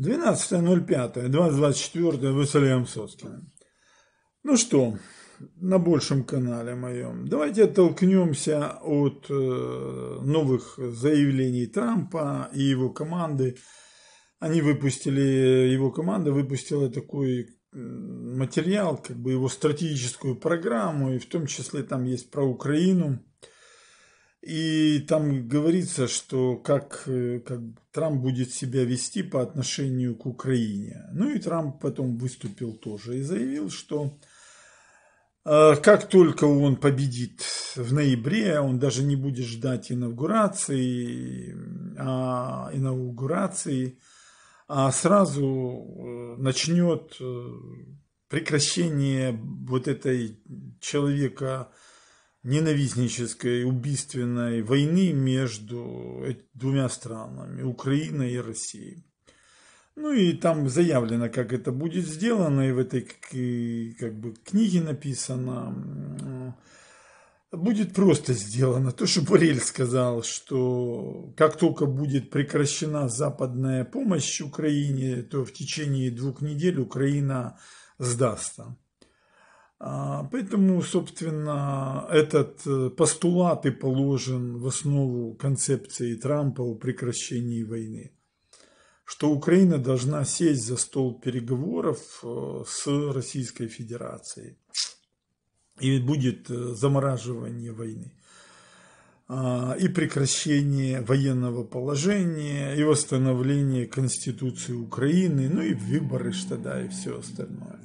12.05, 2.24 Василием Соскиным. Ну что, на большем канале моем. Давайте оттолкнемся от э, новых заявлений Трампа и его команды. Они выпустили, его команда выпустила такой материал, как бы его стратегическую программу, и в том числе там есть про Украину. И там говорится, что как, э, как Трамп будет себя вести по отношению к Украине. Ну и Трамп потом выступил тоже и заявил, что э, как только он победит в ноябре, он даже не будет ждать инаугурации, а, инаугурации, а сразу э, начнет прекращение вот этой человека ненавистнической, убийственной войны между э, двумя странами, Украиной и Россией. Ну и там заявлено, как это будет сделано, и в этой как бы книге написано, будет просто сделано. То, что Борель сказал, что как только будет прекращена западная помощь Украине, то в течение двух недель Украина сдастся. А, поэтому, собственно, этот э, постулат и положен в основу концепции Трампа о прекращении войны, что Украина должна сесть за стол переговоров э, с Российской Федерацией и будет э, замораживание войны а, и прекращение военного положения, и восстановление Конституции Украины, ну и выборы что да и все остальное.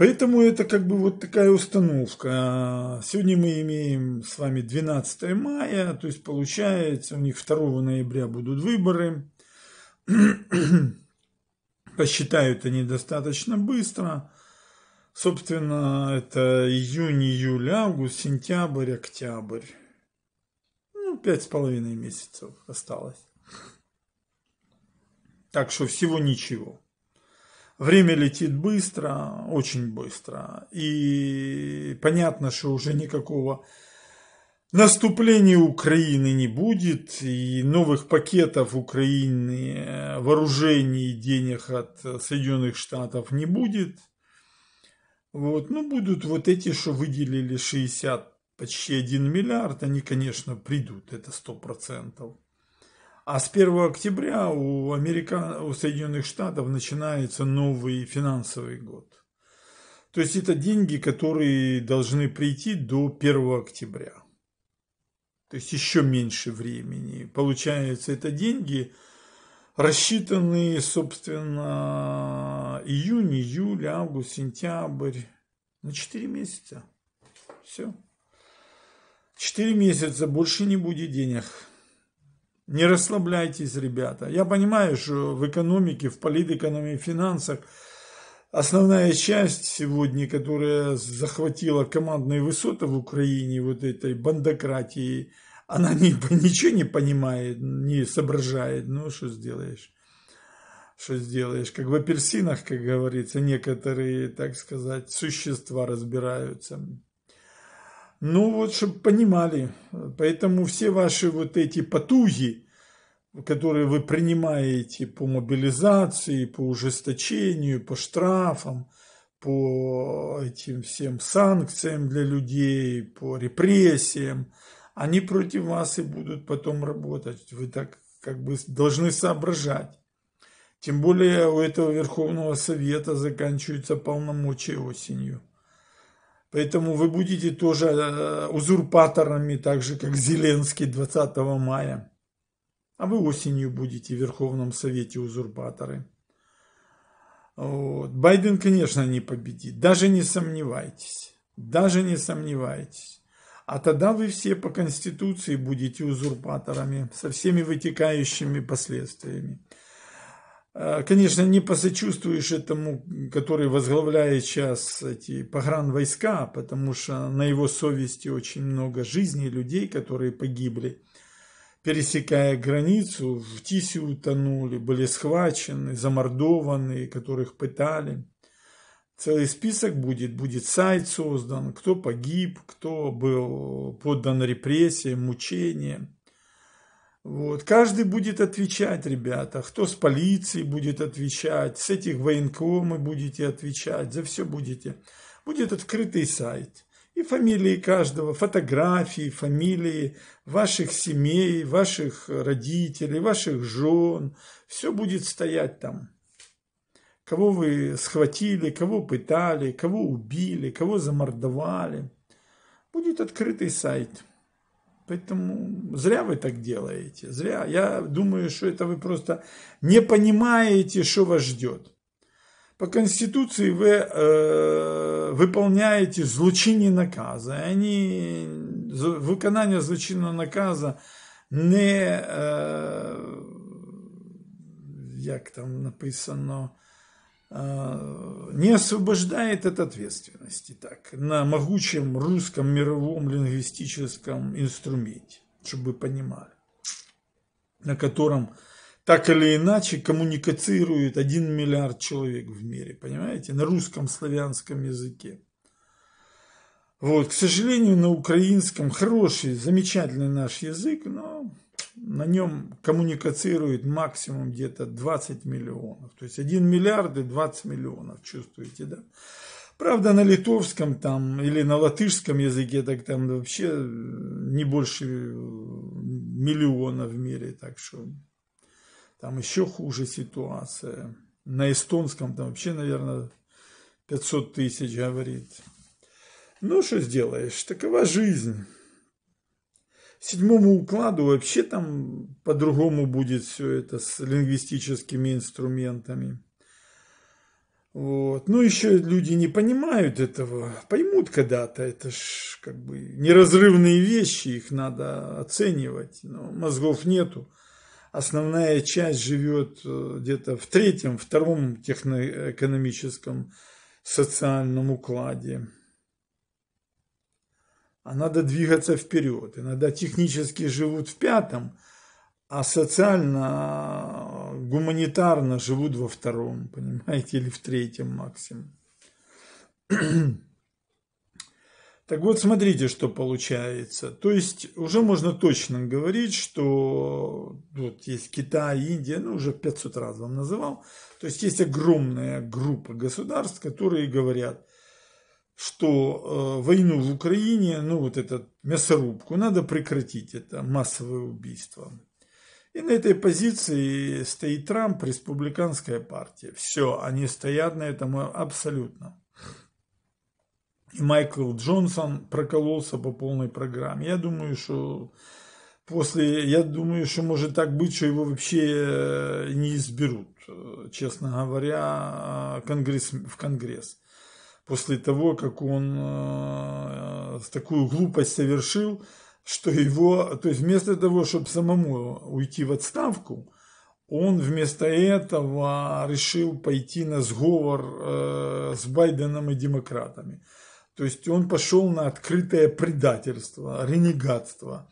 Поэтому это как бы вот такая установка. А, сегодня мы имеем с вами 12 мая, то есть получается у них 2 ноября будут выборы. Посчитают они достаточно быстро. Собственно, это июнь, июль, август, сентябрь, октябрь. Ну, пять с половиной месяцев осталось. Так что всего ничего. Время летит быстро, очень быстро. И понятно, что уже никакого наступления Украины не будет. И новых пакетов Украины э, вооружений и денег от Соединенных Штатов не будет. Вот, ну, будут вот эти, что выделили 60, почти 1 миллиард, они, конечно, придут, это 100%. А с 1 октября у, Америка... у Соединенных Штатов начинается новый финансовый год. То есть это деньги, которые должны прийти до 1 октября. То есть еще меньше времени. Получается, это деньги, рассчитанные, собственно, июнь, июль, август, сентябрь. На ну, 4 месяца. Все. 4 месяца больше не будет денег не расслабляйтесь, ребята. Я понимаю, что в экономике, в политэкономии, в финансах основная часть сегодня, которая захватила командные высоты в Украине, вот этой бандократии, она не, ничего не понимает, не соображает. Ну, что сделаешь? Что сделаешь? Как в апельсинах, как говорится, некоторые, так сказать, существа разбираются. Ну вот, чтобы понимали. Поэтому все ваши вот эти потуги, которые вы принимаете по мобилизации, по ужесточению, по штрафам, по этим всем санкциям для людей, по репрессиям, они против вас и будут потом работать. Вы так как бы должны соображать. Тем более у этого Верховного Совета заканчиваются полномочия осенью. Поэтому вы будете тоже э, узурпаторами, так же как Зеленский 20 мая. А вы осенью будете в Верховном Совете узурпаторы. Вот. Байден, конечно, не победит. Даже не сомневайтесь. Даже не сомневайтесь. А тогда вы все по Конституции будете узурпаторами со всеми вытекающими последствиями. Э, конечно, не посочувствуешь этому, который возглавляет сейчас эти погранвойска, потому что на его совести очень много жизней людей, которые погибли, пересекая границу, в Тисе утонули, были схвачены, замордованы, которых пытали. Целый список будет, будет сайт создан, кто погиб, кто был поддан репрессиям, мучениям. Вот. Каждый будет отвечать, ребята. Кто с полиции будет отвечать, с этих военкомы будете отвечать, за все будете. Будет открытый сайт. И фамилии каждого, фотографии, фамилии ваших семей, ваших родителей, ваших жен. Все будет стоять там. Кого вы схватили, кого пытали, кого убили, кого замордовали. Будет открытый сайт. Поэтому зря вы так делаете, зря. Я думаю, что это вы просто не понимаете, что вас ждет. По Конституции вы э, выполняете злочинні накази. Они, виконання злочинного наказа не, е, э, як там написано, а, не освобождает от ответственности так, на могучем русском мировом лингвистическом инструменте, чтобы вы понимали, на котором так или иначе коммуникацирует один миллиард человек в мире, понимаете, на русском славянском языке. Вот, к сожалению, на украинском хороший, замечательный наш язык, но на нем коммуницирует максимум где-то 20 миллионов. То есть 1 миллиард и 20 миллионов, чувствуете, да? Правда, на литовском там или на латышском языке так там вообще э, не больше э, миллиона в мире, так что там еще хуже ситуация. На эстонском там вообще, наверное, 500 тысяч говорит. Ну, что сделаешь, такова жизнь седьмому укладу вообще там по-другому будет все это с лингвистическими инструментами. Вот. Ну, еще люди не понимают этого. Поймут когда-то. Это ж как бы неразрывные вещи, их надо оценивать. Но мозгов нету. Основная часть живет э, где-то в третьем, втором техноэкономическом социальном укладе а надо двигаться вперед. Иногда технически живут в пятом, а социально, гуманитарно живут во втором, понимаете, или в третьем максимум. Так вот, смотрите, что получается. То есть, уже можно точно говорить, что вот есть Китай, Индия, ну, уже 500 раз вам называл. То есть, есть огромная группа государств, которые говорят, что э, войну в Украине, ну вот эту мясорубку, надо прекратить, это массовое убийство. И на этой позиции стоит Трамп, республиканская партия. Все, они стоят на этом абсолютно. И Майкл Джонсон прокололся по полной программе. Я думаю, что после, я думаю, что может так быть, что его вообще э, не изберут, э, честно говоря, конгресс, в Конгресс после того, как он э, э, такую глупость совершил, что его, то есть вместо того, чтобы самому уйти в отставку, он вместо этого решил пойти на сговор э, с Байденом и демократами. То есть он пошел на открытое предательство, ренегатство,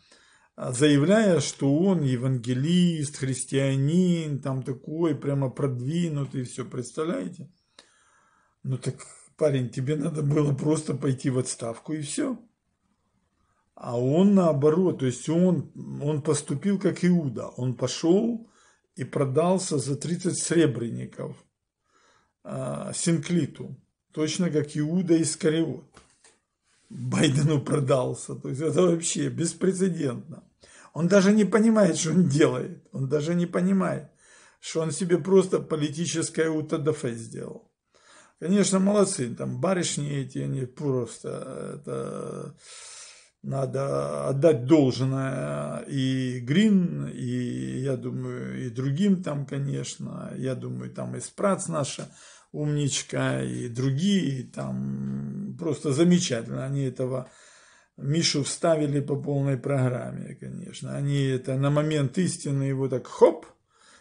заявляя, что он евангелист, христианин, там такой, прямо продвинутый, все, представляете? Ну так Парень, тебе надо было просто пойти в отставку и все. А он наоборот, то есть он, он поступил как Иуда. Он пошел и продался за 30 сребреников а, Синклиту, точно как Иуда Искариот. Байдену продался. То есть это вообще беспрецедентно. Он даже не понимает, что он делает. Он даже не понимает, что он себе просто политическое УТДФ сделал. Конечно, молодцы, там барышни эти, они просто, э, это, надо отдать должное и Грин, и, я думаю, и другим там, конечно, я думаю, там и Спрац наша умничка, и другие, там просто замечательно, они этого Мишу вставили по полной программе, конечно, они это на момент истины его так хоп –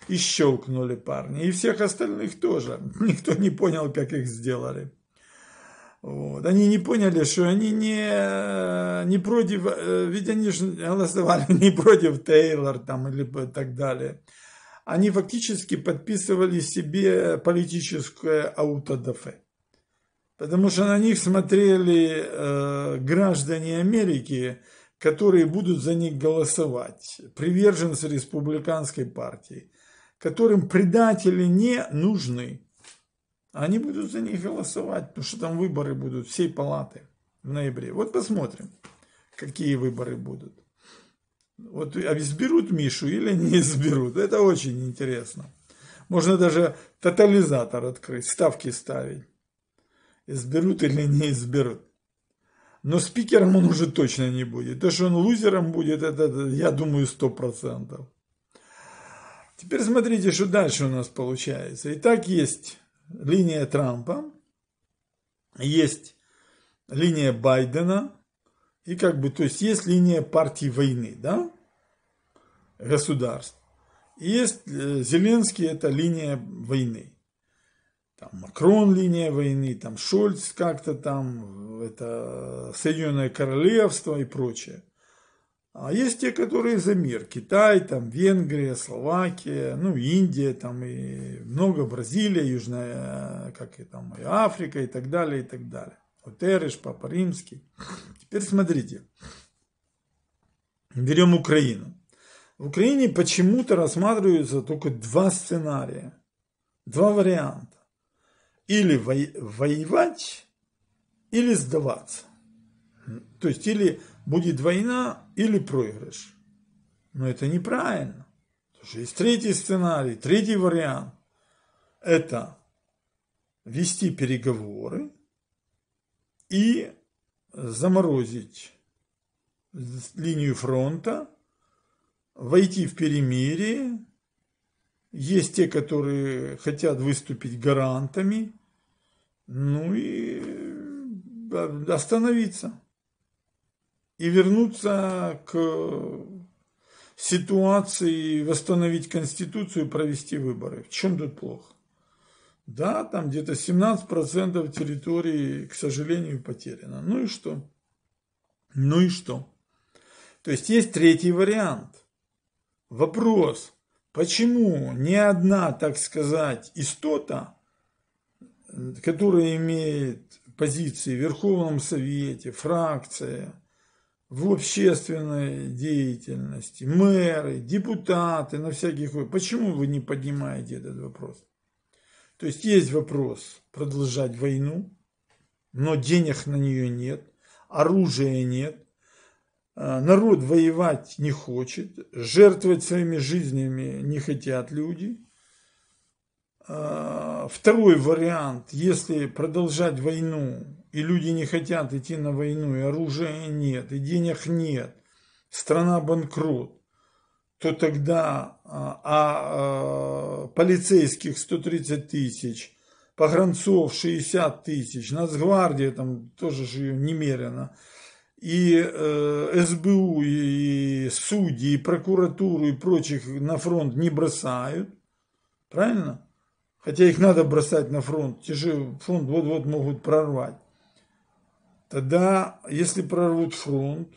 и щелкнули парни. И всех остальных тоже. Никто не понял, как их сделали. Вот. Они не поняли, что они не, не против, э, ведь они же голосовали не против Тейлор там или так далее. Они фактически подписывали себе политическое аутодафе. Потому что на них смотрели э, граждане Америки, которые будут за них голосовать, приверженцы республиканской партии которым предатели не нужны, они будут за них голосовать, потому что там выборы будут всей палаты в ноябре. Вот посмотрим, какие выборы будут. Вот а изберут Мишу или не изберут. Это очень интересно. Можно даже тотализатор открыть, ставки ставить. Изберут или не изберут. Но спикером он уже точно не будет. То, что он лузером будет, это, я думаю, сто процентов. Теперь смотрите, что дальше у нас получается. Итак, есть линия Трампа, есть линия Байдена, и как бы, то есть есть линия партии войны, да, государств. И есть э, Зеленский, это линия войны. Там Макрон линия войны, там Шольц как-то там, это Соединенное Королевство и прочее. А есть те, которые за мир. Китай, там, Венгрия, Словакия, ну, Индия, там, и много, Бразилия, Южная, как и там, и Африка, и так далее, и так далее. Утереш, Папа Римский. Теперь смотрите. Берем Украину. В Украине почему-то рассматриваются только два сценария, два варианта. Или воевать, или сдаваться. То есть или будет война, или проигрыш. Но это неправильно. Потому что есть третий сценарий, третий вариант. Это вести переговоры и заморозить линию фронта, войти в перемирие. Есть те, которые хотят выступить гарантами. Ну и э, остановиться и вернуться к ситуации, восстановить Конституцию, провести выборы. В чем тут плохо? Да, там где-то 17% территории, к сожалению, потеряно. Ну и что? Ну и что? То есть есть третий вариант. Вопрос, почему ни одна, так сказать, истота, которая имеет позиции в Верховном Совете, фракция, в общественной деятельности, мэры, депутаты на всяких... Почему вы не поднимаете этот вопрос? То есть есть вопрос продолжать войну, но денег на нее нет, оружия нет, э, народ воевать не хочет, жертвовать своими жизнями не хотят люди. Э, второй вариант, если продолжать войну и люди не хотят идти на войну, и оружия нет, и денег нет, страна банкрот, то тогда а, а, а полицейских 130 тысяч, погранцов 60 тысяч, Нацгвардия там тоже же ее немерено, и э, СБУ, и судьи, и прокуратуру, и прочих на фронт не бросают, правильно? Хотя их надо бросать на фронт, те же фронт вот-вот могут прорвать. Тогда, если прорвут фронт,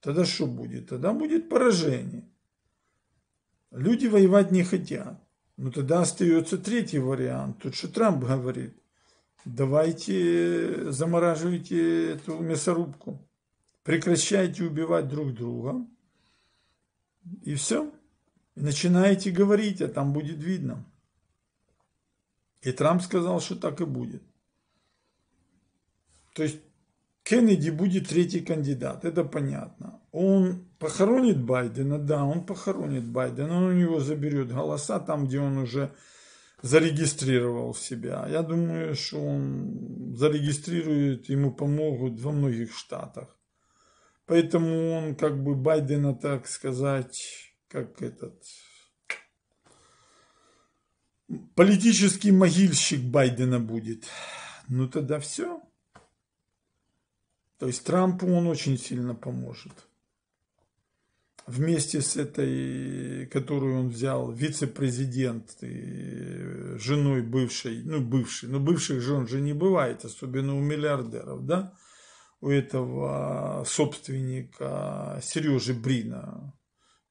тогда что будет? Тогда будет поражение. Люди воевать не хотят. Но тогда остается третий вариант. Тут что Трамп говорит, давайте замораживайте эту мясорубку. Прекращайте убивать друг друга. И все. И начинаете говорить, а там будет видно. И Трамп сказал, что так и будет. То есть Кеннеди будет третий кандидат, это понятно. Он похоронит Байдена, да, он похоронит Байдена, он у него заберет голоса там, где он уже зарегистрировал себя. Я думаю, что он зарегистрирует, ему помогут во многих штатах. Поэтому он как бы Байдена, так сказать, как этот политический могильщик Байдена будет. Ну тогда все. То есть Трампу он очень сильно поможет. Вместе с этой, которую он взял, вице-президент, э, женой бывшей, ну бывшей, но бывших жен же не бывает, особенно у миллиардеров, да, у этого собственника Сережи Брина.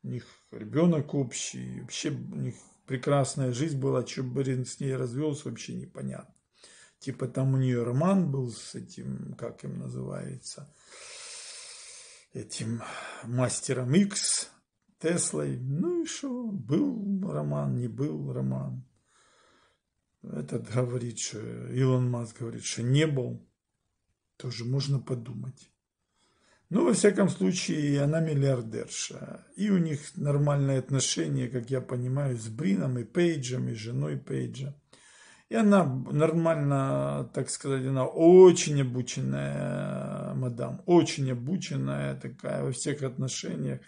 У них ребенок общий, вообще у них прекрасная жизнь была, что Брин с ней развелся, вообще непонятно. Типа там у нее роман был с этим, как им называется, этим мастером X, Теслой. Ну и что, был роман, не был роман. Этот говорит, что Илон Маск говорит, что не был. Тоже можно подумать. Ну, во всяком случае, она миллиардерша. И у них нормальные отношения, как я понимаю, с Брином и Пейджем, и женой Пейджа. И она нормально, так сказать, она очень обученная э, мадам, очень обученная такая во всех отношениях.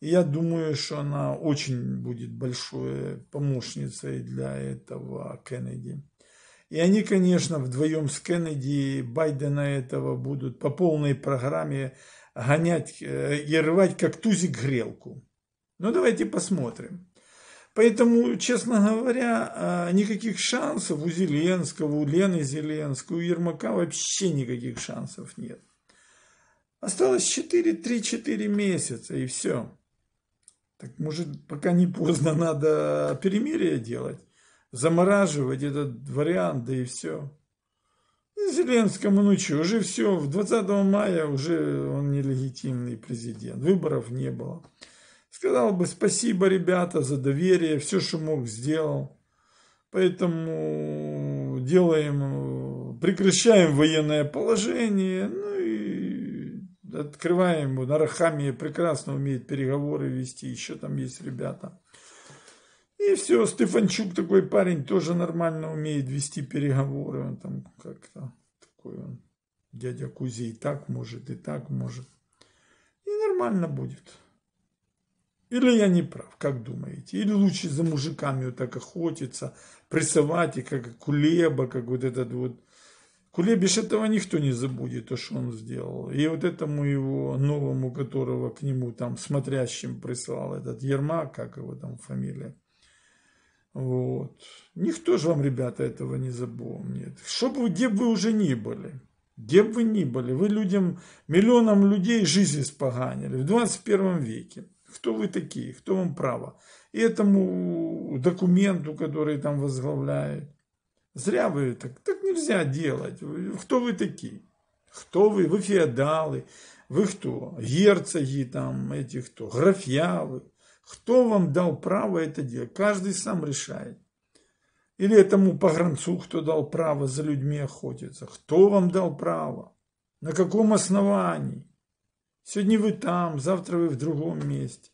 И я думаю, что она очень будет большой помощницей для этого Кеннеди. И они, конечно, вдвоем с Кеннеди, и Байдена этого будут по полной программе гонять э, и рвать, как тузик грелку. Ну, давайте посмотрим. Поэтому, честно говоря, а, никаких шансов у Зеленского, у Лены Зеленской, у Ермака вообще никаких шансов нет. Осталось 4-3-4 месяца и все. Так может, пока не поздно, надо перемирие делать, замораживать этот вариант, да и все. И ну, Зеленскому, ну что, уже все, 20 мая уже он нелегитимный президент, выборов не было. Сказал бы спасибо, ребята, за доверие, все, что мог, сделал. Поэтому делаем, прекращаем военное положение, ну и открываем. его Нарахамия прекрасно умеет переговоры вести, еще там есть ребята. И все, Стефанчук такой парень тоже нормально умеет вести переговоры. Он там как-то такой он, дядя Кузя и так может, и так может. И нормально будет. Или я не прав, как думаете? Или лучше за мужиками вот так охотиться, прессовать, и как Кулеба, как вот этот вот... Кулебиш этого никто не забудет, то, что он сделал. И вот этому его новому, которого к нему там смотрящим прислал этот Ермак, как его там фамилия. Вот. Никто же вам, ребята, этого не запомнит. чтобы где бы вы уже ни были, где бы вы ни были, вы людям, миллионам людей жизнь испоганили в 21 веке. Кто вы такие? Кто вам право? И этому документу, который там возглавляет. Зря вы так. Так нельзя делать. Кто вы такие? Кто вы? Вы феодалы. Вы кто? Герцоги там, эти кто? Графьявы? Кто вам дал право это делать? Каждый сам решает. Или этому погранцу, кто дал право за людьми охотиться? Кто вам дал право? На каком основании? Сегодня вы там, завтра вы в другом месте.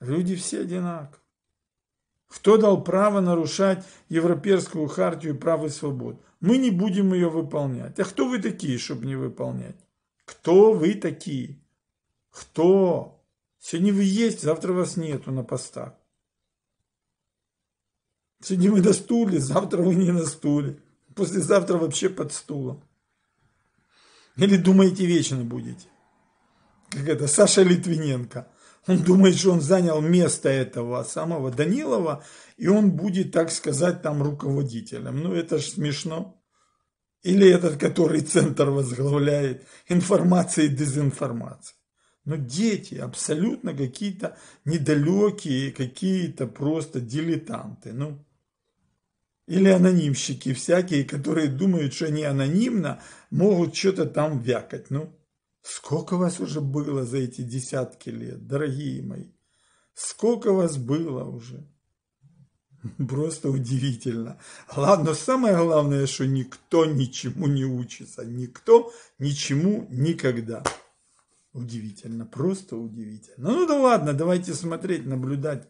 Люди все одинаковы. Кто дал право нарушать Европейскую хартию прав и свобод? Мы не будем ее выполнять. А кто вы такие, чтобы не выполнять? Кто вы такие? Кто? Сегодня вы есть, завтра вас нету на постах. Сегодня вы на стуле, завтра вы не на стуле. Послезавтра вообще под стулом. Или думаете, вечно будете как это, Саша Литвиненко. Он думает, что он занял место этого самого Данилова, и он будет, так сказать, там руководителем. Ну, это ж смешно. Или этот, который центр возглавляет информации и дезинформации. Но дети абсолютно какие-то недалекие, какие-то просто дилетанты. Ну, или анонимщики всякие, которые думают, что они анонимно могут что-то там вякать. Ну, Сколько вас уже было за эти десятки лет, дорогие мои? Сколько вас было уже? Просто удивительно. Ладно, самое главное, что никто ничему не учится. Никто ничему никогда. Удивительно, просто удивительно. Ну да ладно, давайте смотреть, наблюдать.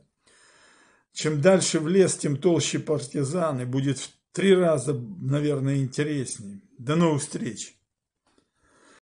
Чем дальше в лес, тем толще партизаны. Будет в три раза, наверное, интереснее. До новых встреч!